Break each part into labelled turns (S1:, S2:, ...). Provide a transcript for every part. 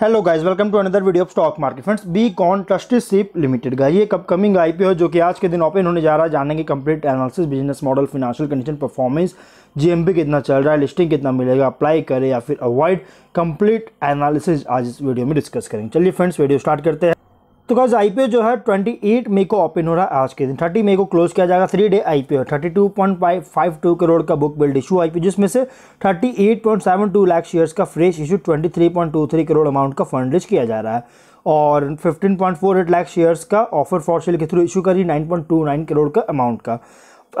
S1: hello guys welcome to another video of stock market friends Beacon trusteeship limited का ये एक upcoming IPO है जो कि आज के दिन ओपन होने जा रहा है जानेंगे complete analysis business model financial condition performance GMP कितना चल रहा है लिस्टिंग कितना मिलेगा अप्लाई करें या फिर अवॉइड कंप्लीट एनालिसिस आज इस वीडियो में डिस्कस करेंगे चलिए फ्रेंड्स वीडियो स्टार्ट करते हैं तो गाइज आईपीओ जो है 28 मई को ओपन हो रहा है आज के दिन 30 मई को क्लोज किया जाएगा three day IPO two crore का बुक बिल्ड इशू आईपीओ जिसमें से 38.72 लाख शेयर्स का फ्रेश इशू 23.23 करोड़ अमाउंट का फंड रिज किया जा रहा है और 15.48 लाख शेयर्स का ऑफर फॉर सेल के थ्रू इशू करी 9.29 करोड़ का अमाउंट का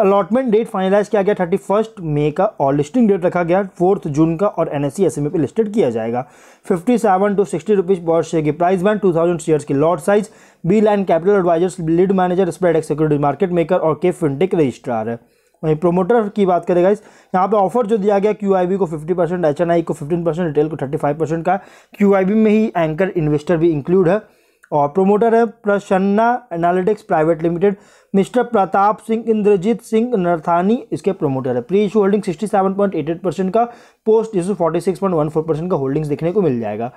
S1: अलॉटमेंट डेट फाइनलाइज किया गया थर्टी फर्स्ट मे का और लिस्टिंग डेट रखा गया फोर्थ जून का और N S E S M पे लिस्टेड किया जाएगा fifty seven two sixty rupees पर शेयर की price band two thousand shares की lot size Beeline capital advisors lead manager spread X security market maker और K fintech registrar है वहीं promoter की बात करेगा इस यहाँ पे ऑफर जो दिया गया क्यू को 50 परसेंट एच को 15 परसेंट रिटेल को 35 परसेंट का क्यू में ही एंकर इन्वेस्टर भी इंक्लूड है और प्रोमोटर है Prasanna analytics private limited mister Pratap Singh Indrajeet Singh Narthani इसके प्रोमोटर है प्री इशू होल्डिंग 67.88 परसेंट का पोस्ट इशू 46.14 परसेंट का होल्डिंग्स देखने को मिल जाएगा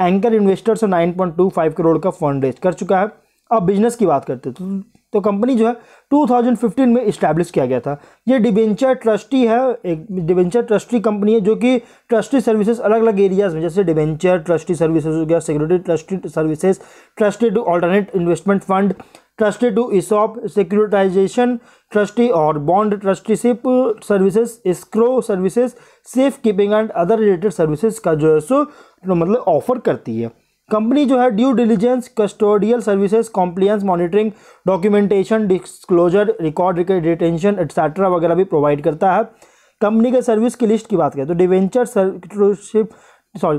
S1: एंकर इन्वेस्टर से 9.25 करोड़ का फंड रेज कर चुका है अब बिजनेस की बात करते हैं तो तो कंपनी जो है 2015 में इस्टेब्लिश किया गया था ये डिबेंचर ट्रस्टी है एक डिबेंचर ट्रस्टी कंपनी है जो कि ट्रस्टी सर्विसेज अलग अलग एरियाज में जैसे डिबेंचर ट्रस्टी सर्विसेज हो गया security trustee services trustee to alternate investment fund trustee to ESOP securitization trustee और bond trusteeship services escrow services safekeeping and other related services का जो है सो मतलब ऑफर करती है कंपनी जो है due diligence custodial services compliance monitoring documentation disclosure record retention etcetera वगैरह भी प्रोवाइड करता है कंपनी के सर्विस की लिस्ट की बात करें तो डिवेंचर सर्विसशिप सॉरी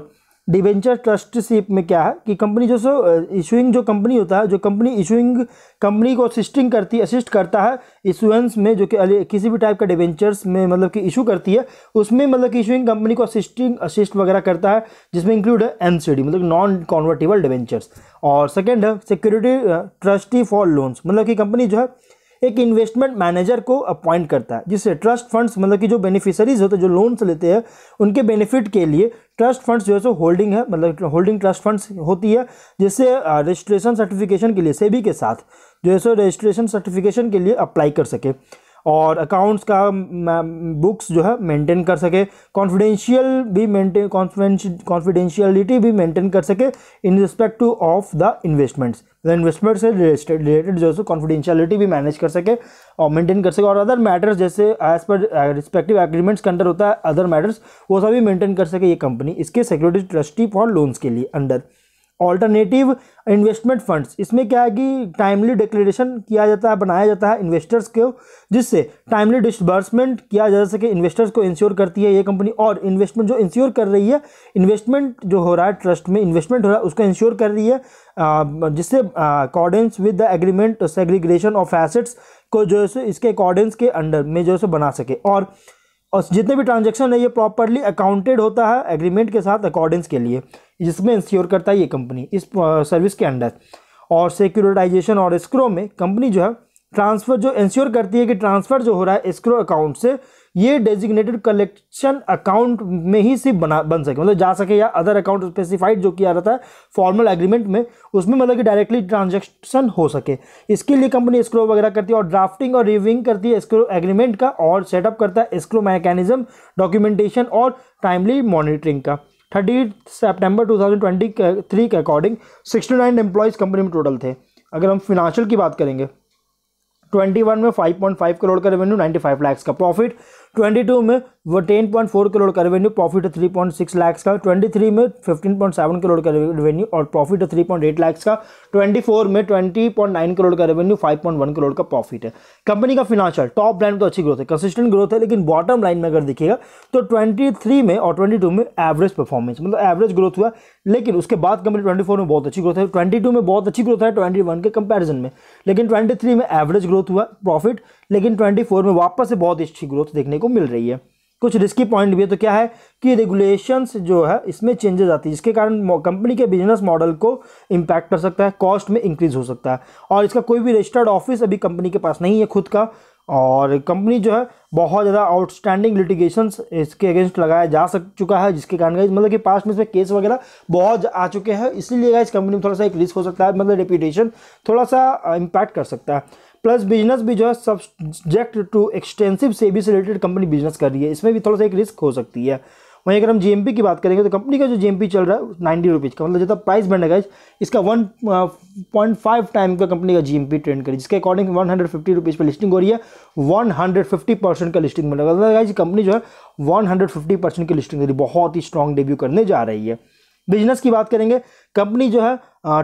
S1: डिवेंचर ट्रस्टशिप में क्या है कि कंपनी जो सो इशूइंग जो कंपनी होता है जो कंपनी इशूइंग कंपनी को असिस्टिंग करती है असिस्ट करता है इशुएंस में जो कि किसी भी टाइप का डिवेंचर्स में मतलब कि इशू करती है उसमें मतलब कि इशूइंग कंपनी को असिस्टिंग असिस्ट वगैरह करता है जिसमें इंक्लूड है एन मतलब नॉन कॉन्वर्टेबल डिवेंचर्स और सेकेंड है सिक्योरिटी ट्रस्टी फॉर लोन्स मतलब कि कंपनी जो है एक इन्वेस्टमेंट मैनेजर को अपॉइंट करता है जिससे ट्रस्ट फंड्स मतलब कि जो बेनिफिशरीज होते हैं जो लोन्स लेते हैं उनके बेनिफिट के लिए ट्रस्ट फंड्स जो है सो होल्डिंग है मतलब होल्डिंग ट्रस्ट फंड्स होती है जिससे रजिस्ट्रेशन सर्टिफिकेशन के लिए सेबी के साथ जो है सो रजिस्ट्रेशन सर्टिफिकेशन के लिए अप्लाई कर सके और अकाउंट्स का बुक्स जो है मेंटेन कर सके कॉन्फिडेंशियल भी मेंटेन कॉन्फिडेंशियलिटी भी मेंटेन कर सके in respect to of the investments the investment से रिलेटेड जो है कॉन्फिडेंशियलिटी भी मैनेज कर सके और मेंटेन कर सके और अदर मैटर्स जैसे एज पर रिस्पेक्टिव एग्रीमेंट्स के अंडर होता है अदर मैटर्स वो सभी मेंटेन कर सके ये कंपनी इसके सिक्योरिटी ट्रस्टी फॉर लोन्स के लिए अंडर ऑल्टरनेटिव इन्वेस्टमेंट फंड्स इसमें क्या है कि टाइमली डिक्लेरेशन किया जाता है बनाया जाता है इन्वेस्टर्स को जिससे टाइमली डिसबर्समेंट किया जा सके इन्वेस्टर्स को इंश्योर करती है ये कंपनी और इन्वेस्टमेंट जो इंश्योर कर रही है इन्वेस्टमेंट जो हो रहा है ट्रस्ट में इन्वेस्टमेंट हो रहा है उसको इंश्योर कर रही है जिससे accordance with the agreement segregation of assets को जो है इसके अकॉर्डेंस के अंडर में जो है बना सके और और जितने भी ट्रांजेक्शन है ये प्रॉपरली अकाउंटेड होता है एग्रीमेंट के साथ अकॉर्डेंस के लिए जिसमें इंश्योर करता है ये कंपनी इस सर्विस के अंडर और सिक्योरिटाइजेशन और स्क्रो में कंपनी जो है ट्रांसफ़र जो इंश्योर करती है कि ट्रांसफ़र जो हो रहा है स्क्रो अकाउंट से ये डेजिग्नेटेड कलेक्शन अकाउंट में ही सिर्फ बना बन सके मतलब जा सके या अदर अकाउंट स्पेसिफाइड जो किया रहता है फॉर्मल एग्रीमेंट में उसमें मतलब कि डायरेक्टली ट्रांजैक्शन हो सके इसके लिए कंपनी स्क्रो वगैरह करती है और ड्राफ्टिंग और रिव्यूइंग करती है स्क्रो एग्रीमेंट का और सेटअप करता है स्क्रो मैकेनिज्म डॉक्यूमेंटेशन और टाइमली मॉनिटरिंग का thirty September two thousand twenty three के according sixty nine employees company में टोटल थे अगर हम फिनांशियल की बात करेंगे ट्वेंटी वन में फाइव पॉइंट फाइव करोड़ का रेवेन्यू नाइन्टी फाइव लैक्स का प्रॉफिट ट्वेंटी टू में वो टेन पॉइंट फोर करोड़ का revenue profit three point six lakhs का ट्वेंटी थ्री में फिफ्टीन पॉइंट सेवन करोड़ का रेवेन्यू और profit three point eight lakhs का ट्वेंटी फोर में ट्वेंटी पॉइंट नाइन करोड़ का revenue five point one crore का प्रॉफिट है कंपनी का फिनाशियल टॉप लाइन तो अच्छी ग्रोथ है कंसिस्टेंट ग्रोथ है लेकिन बॉटम लाइन में अगर देखिएगा तो ट्वेंटी थ्री में और ट्वेंटी टू में एवरेज परफॉर्मेंस मतलब एवरेज ग्रोथ हुआ लेकिन उसके बाद कंपनी ट्वेंटी फोर में बहुत अच्छी ग्रोथ है ट्वेंटी टू में बहुत अच्छी ग्रोथ है ट्वेंटी वन के कंपेरिजन में लेकिन ट्वेंटी थ्री में एवरेज ग्रोथ हुआ प्रॉफिट लेकिन ट्वेंटी फोर में वापस से बहुत अच्छी ग्रोथ देखने को मिल रही है कुछ रिस्की पॉइंट भी है तो क्या है कि रेगुलेशंस जो है इसमें चेंजेस आती है जिसके कारण कंपनी के बिजनेस मॉडल को इम्पैक्ट कर सकता है कॉस्ट में इंक्रीज हो सकता है और इसका कोई भी रजिस्टर्ड ऑफिस अभी कंपनी के पास नहीं है खुद का और कंपनी जो है बहुत ज़्यादा आउटस्टैंडिंग लिटिगेशन इसके अगेंस्ट लगाया जा सक चुका है जिसके कारण गाइज मतलब कि पास्ट में इसमें केस वगैरह बहुत आ चुके हैं इसलिए गाइज कंपनी में थोड़ा सा एक रिस्क हो सकता है मतलब रेपूटेशन थोड़ा सा इम्पैक्ट कर सकता है प्लस बिजनेस भी जो है सब्जेक्ट टू एक्सटेंसिव सेबी से रिलेटेड कंपनी बिजनेस कर रही है इसमें भी थोड़ा सा एक रिस्क हो सकती है वहीं अगर हम जी की बात करेंगे तो कंपनी का जो जी चल रहा है नाइन्टी रुपीज़ का मतलब जितना प्राइस बैंड है इसका वन पॉइंट फाइव टाइम का कंपनी का जी ट्रेंड करी जिसके according one hundred fifty rupees पर लिस्टिंग हो रही है वन हंड्रेड फिफ्टी परसेंट का लिस्टिंग मिल रहा गाइज कंपनी मतलब जो है वन हंड्रेड फिफ्टी परसेंट की लिस्टिंग करी रही है बहुत ही स्ट्रॉन्ग डेब्यू करने जा रही है बिजनेस की बात करेंगे कंपनी जो है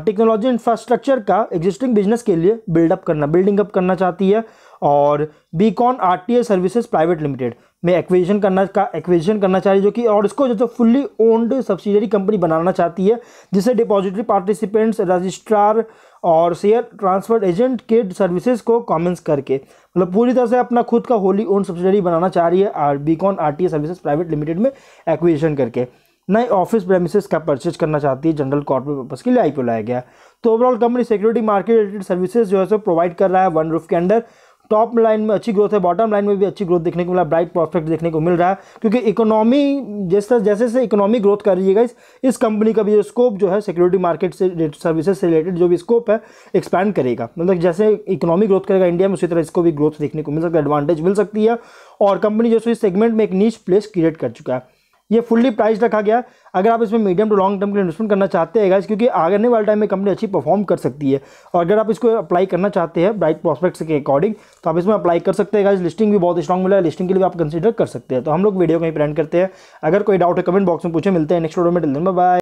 S1: टेक्नोलॉजी uh, इंफ्रास्ट्रक्चर का एग्जिस्टिंग बिजनेस के लिए बिल्डअप करना बिल्डिंग अप करना चाहती है और Beacon RTA services private limited में एक्विजिशन करना का एक्विजिशन करना चाह रही जो कि और इसको जो फुल्ली ओन्ड सब्सिडरी कंपनी बनाना चाहती है जिसे डिपॉजिटरी पार्टिसिपेंट्स रजिस्ट्रार और शेयर ट्रांसफर एजेंट के सर्विसेज को कॉमेंस करके मतलब पूरी तरह से अपना खुद का होली ओन्ड सब्सिडरी बनाना चाह रही है R Beacon R T services private limited में एक्विजिशन करके नए ऑफिस प्रेमिसेस का परचेज करना चाहती है जनरल कॉर्पोरेट पर्पज़ के लिए आईपीओ लाया गया तो overall company security market related services जो है सो प्रोवाइड कर रहा है वन रूफ के अंडर टॉप लाइन में अच्छी ग्रोथ है बॉटम लाइन में भी अच्छी ग्रोथ देखने को मिला ब्राइट प्रॉस्पेक्ट देखने को मिल रहा है क्योंकि इकोनॉमी जैसे जैसे से इकोनॉमी ग्रोथ कर रही है इस, इस कंपनी का भी जो स्कोप जो है सिक्योरिटी मार्केट से सर्विसेज से रिलेटेड जो भी स्कोप है एक्सपैंड करेगा मतलब जैसे इकोनॉमी ग्रोथ करेगा इंडिया में उसी तरह इसको भी ग्रोथ देखने को मिल सकता है एडवांटेज मिल सकती है और कंपनी जो इस सेगमेंट में एक नीच प्लेस क्रिएट कर चुका है ये फुल्ली प्राइस रखा गया अगर आप इसमें मीडियम टू लॉन्ग टर्म के लिए इन्वेस्टमेंट करना चाहते हैं गाइस क्योंकि आने वाले टाइम में कंपनी अच्छी परफॉर्म कर सकती है और अगर आप इसको अप्लाई करना चाहते हैं ब्राइट प्रॉस्पेक्ट्स के अकॉर्डिंग तो आप इसमें अप्लाई कर सकते हैं गाइस लिस्टिंग भी बहुत स्ट्रॉग मिला है लिस्टिंग के लिए आप कंसिडर कर सकते हैं तो हम लोग वीडियो कहीं प्लान करते हैं अगर कोई डाउट है कमेंट बॉक्स में पूछे मिलते हैं नेक्स्ट वीडियो में बाय